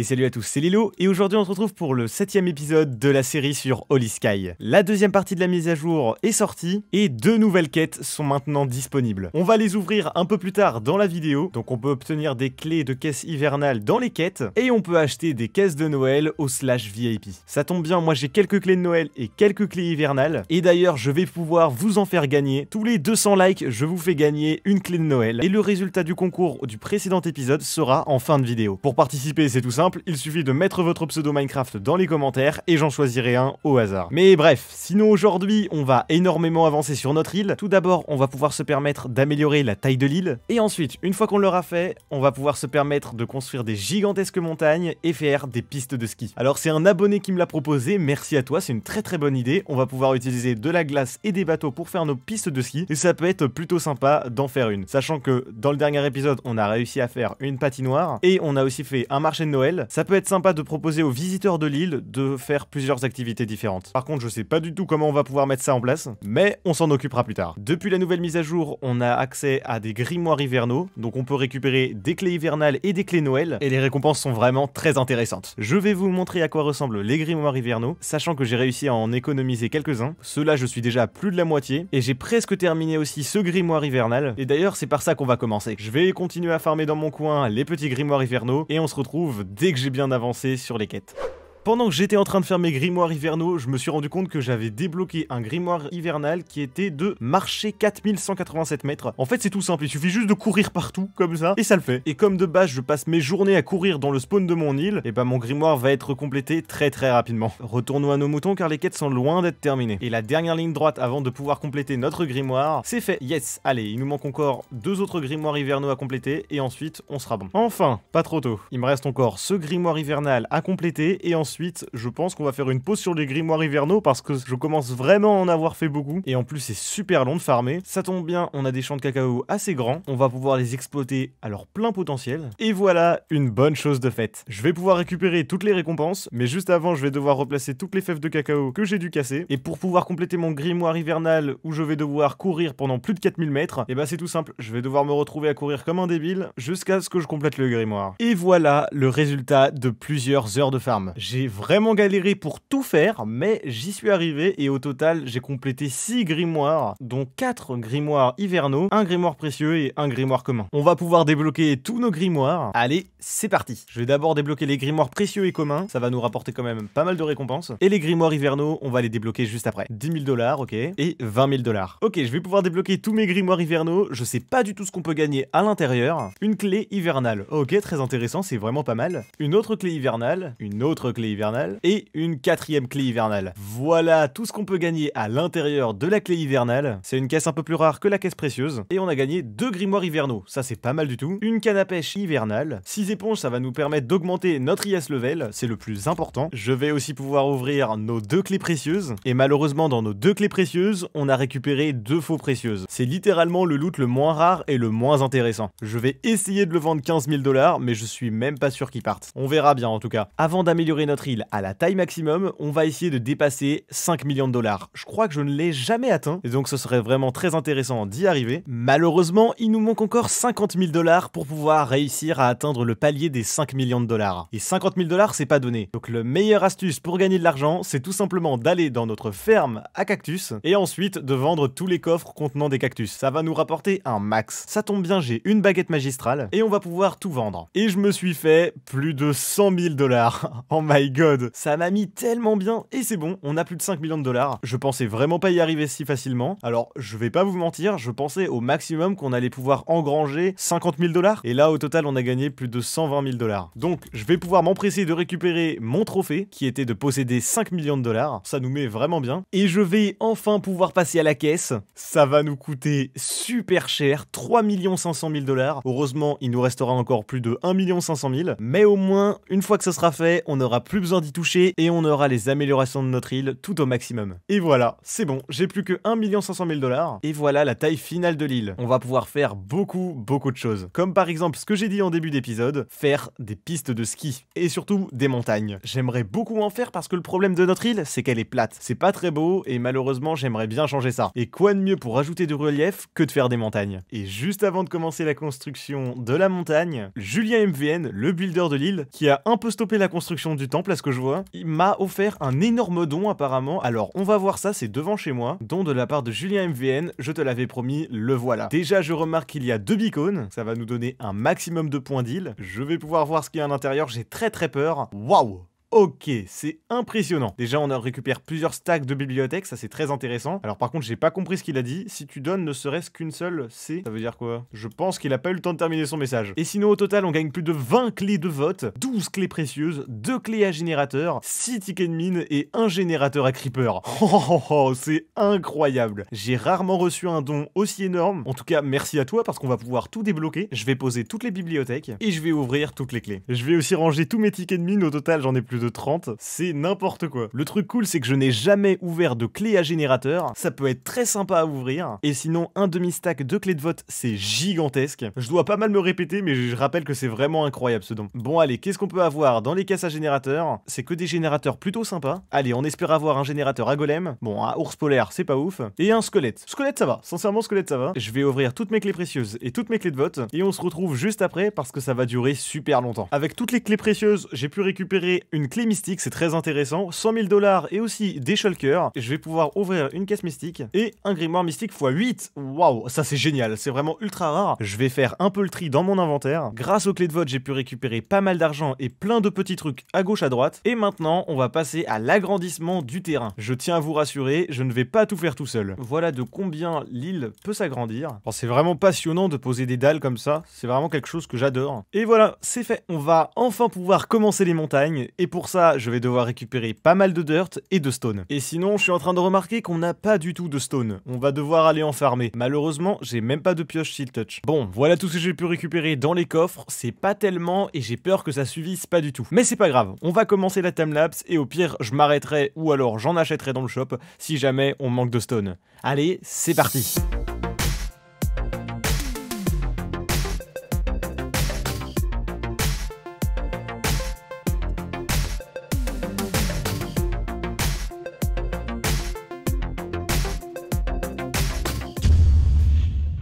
Et salut à tous, c'est Lilo, et aujourd'hui on se retrouve pour le septième épisode de la série sur Holy Sky. La deuxième partie de la mise à jour est sortie, et deux nouvelles quêtes sont maintenant disponibles. On va les ouvrir un peu plus tard dans la vidéo, donc on peut obtenir des clés de caisse hivernale dans les quêtes, et on peut acheter des caisses de Noël au slash VIP. Ça tombe bien, moi j'ai quelques clés de Noël et quelques clés hivernales, et d'ailleurs je vais pouvoir vous en faire gagner. Tous les 200 likes, je vous fais gagner une clé de Noël, et le résultat du concours du précédent épisode sera en fin de vidéo. Pour participer, c'est tout simple, il suffit de mettre votre pseudo Minecraft dans les commentaires et j'en choisirai un au hasard. Mais bref, sinon aujourd'hui, on va énormément avancer sur notre île. Tout d'abord, on va pouvoir se permettre d'améliorer la taille de l'île. Et ensuite, une fois qu'on l'aura fait, on va pouvoir se permettre de construire des gigantesques montagnes et faire des pistes de ski. Alors c'est un abonné qui me l'a proposé, merci à toi, c'est une très très bonne idée. On va pouvoir utiliser de la glace et des bateaux pour faire nos pistes de ski et ça peut être plutôt sympa d'en faire une. Sachant que dans le dernier épisode, on a réussi à faire une patinoire et on a aussi fait un marché de Noël ça peut être sympa de proposer aux visiteurs de l'île de faire plusieurs activités différentes. Par contre, je sais pas du tout comment on va pouvoir mettre ça en place, mais on s'en occupera plus tard. Depuis la nouvelle mise à jour, on a accès à des grimoires hivernaux, donc on peut récupérer des clés hivernales et des clés Noël, et les récompenses sont vraiment très intéressantes. Je vais vous montrer à quoi ressemblent les grimoires hivernaux, sachant que j'ai réussi à en économiser quelques-uns. Ceux-là, je suis déjà à plus de la moitié, et j'ai presque terminé aussi ce grimoire hivernal, et d'ailleurs, c'est par ça qu'on va commencer. Je vais continuer à farmer dans mon coin les petits grimoires hivernaux, et on se retrouve dès que j'ai bien avancé sur les quêtes. Pendant que j'étais en train de faire mes grimoires hivernaux, je me suis rendu compte que j'avais débloqué un grimoire hivernal qui était de marcher 4187 mètres. En fait, c'est tout simple, il suffit juste de courir partout, comme ça, et ça le fait. Et comme de base, je passe mes journées à courir dans le spawn de mon île, et eh bah ben, mon grimoire va être complété très très rapidement. Retournons à nos moutons car les quêtes sont loin d'être terminées. Et la dernière ligne droite avant de pouvoir compléter notre grimoire, c'est fait, yes Allez, il nous manque encore deux autres grimoires hivernaux à compléter, et ensuite, on sera bon. Enfin, pas trop tôt. Il me reste encore ce grimoire hivernal à compléter, et ensuite ensuite, je pense qu'on va faire une pause sur les grimoires hivernaux parce que je commence vraiment à en avoir fait beaucoup. Et en plus, c'est super long de farmer. Ça tombe bien, on a des champs de cacao assez grands. On va pouvoir les exploiter à leur plein potentiel. Et voilà, une bonne chose de faite. Je vais pouvoir récupérer toutes les récompenses, mais juste avant, je vais devoir replacer toutes les fèves de cacao que j'ai dû casser. Et pour pouvoir compléter mon grimoire hivernal où je vais devoir courir pendant plus de 4000 mètres, et eh bah ben, c'est tout simple, je vais devoir me retrouver à courir comme un débile jusqu'à ce que je complète le grimoire. Et voilà le résultat de plusieurs heures de farm. J'ai j'ai vraiment galéré pour tout faire, mais j'y suis arrivé et au total, j'ai complété 6 grimoires, dont 4 grimoires hivernaux, un grimoire précieux et un grimoire commun. On va pouvoir débloquer tous nos grimoires. Allez, c'est parti Je vais d'abord débloquer les grimoires précieux et communs, ça va nous rapporter quand même pas mal de récompenses. Et les grimoires hivernaux, on va les débloquer juste après. 10 000 dollars, ok, et 20 000 dollars. Ok, je vais pouvoir débloquer tous mes grimoires hivernaux, je sais pas du tout ce qu'on peut gagner à l'intérieur. Une clé hivernale, ok, très intéressant, c'est vraiment pas mal. Une autre clé hivernale, une autre clé hivernale et une quatrième clé hivernale. Voilà tout ce qu'on peut gagner à l'intérieur de la clé hivernale. C'est une caisse un peu plus rare que la caisse précieuse et on a gagné deux grimoires hivernaux. Ça c'est pas mal du tout. Une canne à pêche hivernale. six éponges ça va nous permettre d'augmenter notre IS level. C'est le plus important. Je vais aussi pouvoir ouvrir nos deux clés précieuses et malheureusement dans nos deux clés précieuses on a récupéré deux faux précieuses. C'est littéralement le loot le moins rare et le moins intéressant. Je vais essayer de le vendre 15 000 dollars mais je suis même pas sûr qu'il parte. On verra bien en tout cas. Avant d'améliorer notre à la taille maximum, on va essayer de dépasser 5 millions de dollars. Je crois que je ne l'ai jamais atteint, et donc ce serait vraiment très intéressant d'y arriver. Malheureusement, il nous manque encore 50 000 dollars pour pouvoir réussir à atteindre le palier des 5 millions de dollars. Et 50 000 dollars, c'est pas donné. Donc le meilleur astuce pour gagner de l'argent, c'est tout simplement d'aller dans notre ferme à cactus, et ensuite de vendre tous les coffres contenant des cactus. Ça va nous rapporter un max. Ça tombe bien, j'ai une baguette magistrale, et on va pouvoir tout vendre. Et je me suis fait plus de 100 000 dollars. en maille god Ça m'a mis tellement bien Et c'est bon, on a plus de 5 millions de dollars. Je pensais vraiment pas y arriver si facilement. Alors, je vais pas vous mentir, je pensais au maximum qu'on allait pouvoir engranger 50 000 dollars. Et là, au total, on a gagné plus de 120 000 dollars. Donc, je vais pouvoir m'empresser de récupérer mon trophée, qui était de posséder 5 millions de dollars. Ça nous met vraiment bien. Et je vais enfin pouvoir passer à la caisse. Ça va nous coûter super cher, 3 500 000 dollars. Heureusement, il nous restera encore plus de 1 500 000. Mais au moins, une fois que ce sera fait, on aura plus besoin d'y toucher et on aura les améliorations de notre île tout au maximum. Et voilà, c'est bon, j'ai plus que 1 500 000 dollars et voilà la taille finale de l'île. On va pouvoir faire beaucoup, beaucoup de choses. Comme par exemple ce que j'ai dit en début d'épisode, faire des pistes de ski et surtout des montagnes. J'aimerais beaucoup en faire parce que le problème de notre île, c'est qu'elle est plate. C'est pas très beau et malheureusement, j'aimerais bien changer ça. Et quoi de mieux pour ajouter du relief que de faire des montagnes Et juste avant de commencer la construction de la montagne, Julien MVN, le builder de l'île, qui a un peu stoppé la construction du temple à ce que je vois. Il m'a offert un énorme don apparemment. Alors on va voir ça, c'est devant chez moi. Don de la part de Julien MVN, je te l'avais promis, le voilà. Déjà je remarque qu'il y a deux bicônes, ça va nous donner un maximum de points d'île. Je vais pouvoir voir ce qu'il y a à l'intérieur, j'ai très très peur. Waouh Ok, c'est impressionnant. Déjà, on en récupère plusieurs stacks de bibliothèques, ça c'est très intéressant. Alors par contre, j'ai pas compris ce qu'il a dit. Si tu donnes ne serait-ce qu'une seule C, ça veut dire quoi Je pense qu'il a pas eu le temps de terminer son message. Et sinon, au total, on gagne plus de 20 clés de vote, 12 clés précieuses, 2 clés à générateur, 6 tickets de mine et un générateur à creeper. Oh, oh, oh, oh c'est incroyable. J'ai rarement reçu un don aussi énorme. En tout cas, merci à toi parce qu'on va pouvoir tout débloquer. Je vais poser toutes les bibliothèques et je vais ouvrir toutes les clés. Je vais aussi ranger tous mes tickets de mine. Au total, j'en ai plus de 30, c'est n'importe quoi. Le truc cool, c'est que je n'ai jamais ouvert de clé à générateur, ça peut être très sympa à ouvrir, et sinon un demi-stack de clés de vote, c'est gigantesque. Je dois pas mal me répéter, mais je rappelle que c'est vraiment incroyable ce don. Bon allez, qu'est-ce qu'on peut avoir dans les caisses à générateur C'est que des générateurs plutôt sympas. Allez, on espère avoir un générateur à golem, bon, un ours polaire, c'est pas ouf, et un squelette. Squelette ça va, sincèrement squelette ça va. Je vais ouvrir toutes mes clés précieuses et toutes mes clés de vote, et on se retrouve juste après parce que ça va durer super longtemps. Avec toutes les clés précieuses, j'ai pu récupérer une clé mystique, c'est très intéressant. 100 000 dollars et aussi des shulkers. Je vais pouvoir ouvrir une caisse mystique et un grimoire mystique x8. Waouh, ça c'est génial, c'est vraiment ultra rare. Je vais faire un peu le tri dans mon inventaire. Grâce aux clés de vote, j'ai pu récupérer pas mal d'argent et plein de petits trucs à gauche à droite. Et maintenant, on va passer à l'agrandissement du terrain. Je tiens à vous rassurer, je ne vais pas tout faire tout seul. Voilà de combien l'île peut s'agrandir. Oh, c'est vraiment passionnant de poser des dalles comme ça, c'est vraiment quelque chose que j'adore. Et voilà, c'est fait. On va enfin pouvoir commencer les montagnes et pour pour ça, je vais devoir récupérer pas mal de dirt et de stone. Et sinon, je suis en train de remarquer qu'on n'a pas du tout de stone. On va devoir aller en farmer. Malheureusement, j'ai même pas de pioche shield touch. Bon, voilà tout ce que j'ai pu récupérer dans les coffres. C'est pas tellement et j'ai peur que ça suffise pas du tout. Mais c'est pas grave. On va commencer la timelapse et au pire, je m'arrêterai ou alors j'en achèterai dans le shop si jamais on manque de stone. Allez, c'est parti.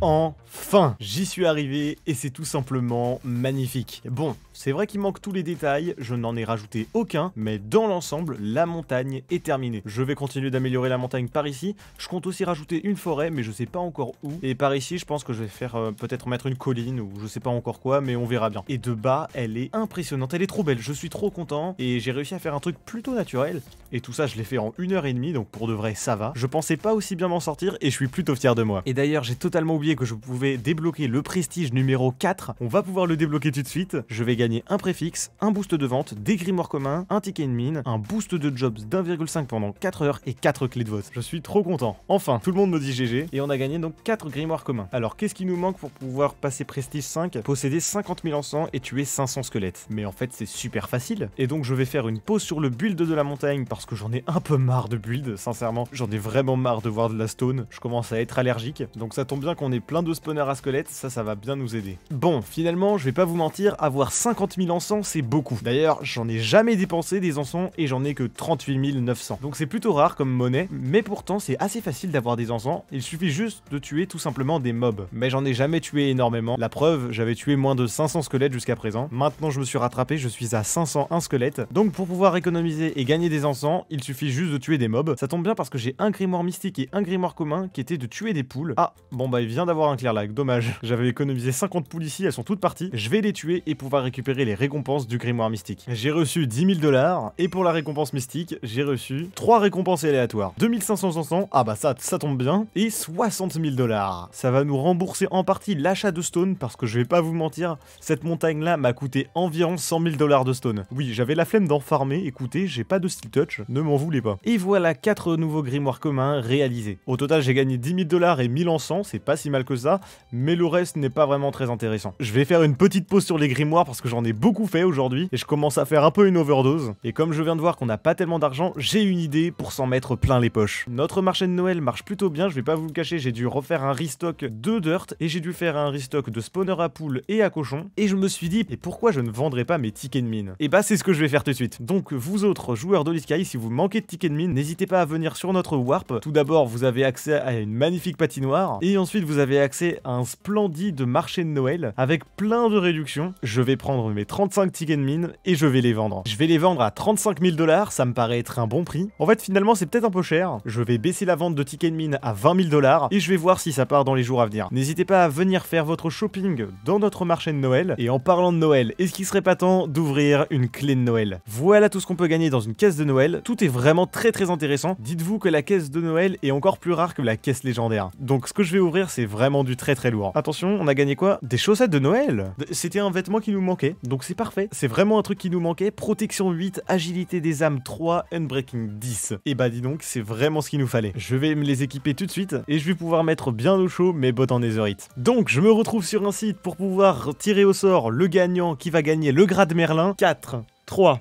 哦 fin. J'y suis arrivé et c'est tout simplement magnifique. Bon, c'est vrai qu'il manque tous les détails, je n'en ai rajouté aucun, mais dans l'ensemble, la montagne est terminée. Je vais continuer d'améliorer la montagne par ici. Je compte aussi rajouter une forêt, mais je sais pas encore où. Et par ici, je pense que je vais faire euh, peut-être mettre une colline ou je sais pas encore quoi, mais on verra bien. Et de bas, elle est impressionnante, elle est trop belle, je suis trop content et j'ai réussi à faire un truc plutôt naturel. Et tout ça, je l'ai fait en une heure et demie, donc pour de vrai, ça va. Je pensais pas aussi bien m'en sortir et je suis plutôt fier de moi. Et d'ailleurs, j'ai totalement oublié que je pouvais débloquer le prestige numéro 4. On va pouvoir le débloquer tout de suite. Je vais gagner un préfixe, un boost de vente, des grimoires communs, un ticket de mine, un boost de jobs d'1,5 pendant 4 heures et 4 clés de vote. Je suis trop content. Enfin, tout le monde me dit GG et on a gagné donc 4 grimoires communs. Alors qu'est-ce qui nous manque pour pouvoir passer prestige 5, posséder 50 000 en et tuer 500 squelettes Mais en fait c'est super facile. Et donc je vais faire une pause sur le build de la montagne parce que j'en ai un peu marre de build, sincèrement. J'en ai vraiment marre de voir de la stone. Je commence à être allergique. Donc ça tombe bien qu'on ait plein de à squelette, ça, ça va bien nous aider. Bon, finalement, je vais pas vous mentir, avoir 50 000 encens, c'est beaucoup. D'ailleurs, j'en ai jamais dépensé des encens et j'en ai que 38 900. Donc c'est plutôt rare comme monnaie, mais pourtant c'est assez facile d'avoir des encens, il suffit juste de tuer tout simplement des mobs. Mais j'en ai jamais tué énormément, la preuve, j'avais tué moins de 500 squelettes jusqu'à présent. Maintenant je me suis rattrapé, je suis à 501 squelettes. Donc pour pouvoir économiser et gagner des encens, il suffit juste de tuer des mobs. Ça tombe bien parce que j'ai un grimoire mystique et un grimoire commun qui était de tuer des poules. Ah, bon bah il vient d'avoir un clair dommage. J'avais économisé 50 poules ici, elles sont toutes parties. Je vais les tuer et pouvoir récupérer les récompenses du grimoire mystique. J'ai reçu 10 000 dollars et pour la récompense mystique, j'ai reçu 3 récompenses aléatoires. 2500 500, ah bah ça, ça tombe bien, et 60 000 dollars. Ça va nous rembourser en partie l'achat de stone parce que je vais pas vous mentir, cette montagne là m'a coûté environ 100 000 dollars de stone. Oui, j'avais la flemme d'en farmer, écoutez, j'ai pas de steel touch, ne m'en voulez pas. Et voilà 4 nouveaux grimoires communs réalisés. Au total, j'ai gagné 10 000 dollars et 1000 encens, c'est pas si mal que ça mais le reste n'est pas vraiment très intéressant. Je vais faire une petite pause sur les grimoires parce que j'en ai beaucoup fait aujourd'hui et je commence à faire un peu une overdose. Et comme je viens de voir qu'on n'a pas tellement d'argent, j'ai une idée pour s'en mettre plein les poches. Notre marché de Noël marche plutôt bien, je vais pas vous le cacher, j'ai dû refaire un restock de dirt et j'ai dû faire un restock de spawner à poules et à cochons. Et je me suis dit, mais pourquoi je ne vendrais pas mes tickets de mine Et eh bah c'est ce que je vais faire tout de suite. Donc vous autres joueurs Sky, si vous manquez de tickets de mine, n'hésitez pas à venir sur notre warp. Tout d'abord, vous avez accès à une magnifique patinoire et ensuite vous avez accès un splendide marché de Noël avec plein de réductions. Je vais prendre mes 35 tickets de mine et je vais les vendre. Je vais les vendre à 35 000 dollars, ça me paraît être un bon prix. En fait, finalement, c'est peut-être un peu cher. Je vais baisser la vente de tickets de mine à 20 000 dollars et je vais voir si ça part dans les jours à venir. N'hésitez pas à venir faire votre shopping dans notre marché de Noël. Et en parlant de Noël, est-ce qu'il serait pas temps d'ouvrir une clé de Noël Voilà tout ce qu'on peut gagner dans une caisse de Noël. Tout est vraiment très très intéressant. Dites-vous que la caisse de Noël est encore plus rare que la caisse légendaire. Donc ce que je vais ouvrir, c'est vraiment du très très lourd. Attention, on a gagné quoi Des chaussettes de Noël C'était un vêtement qui nous manquait, donc c'est parfait. C'est vraiment un truc qui nous manquait. Protection 8, agilité des âmes 3, breaking 10. Et eh bah dis donc, c'est vraiment ce qu'il nous fallait. Je vais me les équiper tout de suite et je vais pouvoir mettre bien au chaud mes bottes en netherite. Donc je me retrouve sur un site pour pouvoir tirer au sort le gagnant qui va gagner le grade Merlin. 4, 3,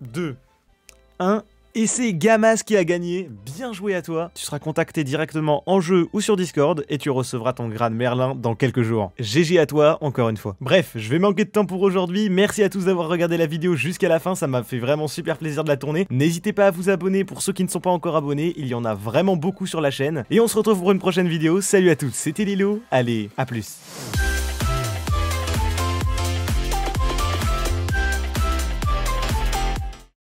2, 1 et c'est Gamas qui a gagné, bien joué à toi. Tu seras contacté directement en jeu ou sur Discord et tu recevras ton grade Merlin dans quelques jours. GG à toi encore une fois. Bref, je vais manquer de temps pour aujourd'hui, merci à tous d'avoir regardé la vidéo jusqu'à la fin, ça m'a fait vraiment super plaisir de la tourner. N'hésitez pas à vous abonner pour ceux qui ne sont pas encore abonnés, il y en a vraiment beaucoup sur la chaîne. Et on se retrouve pour une prochaine vidéo, salut à tous, c'était Lilo, allez, à plus.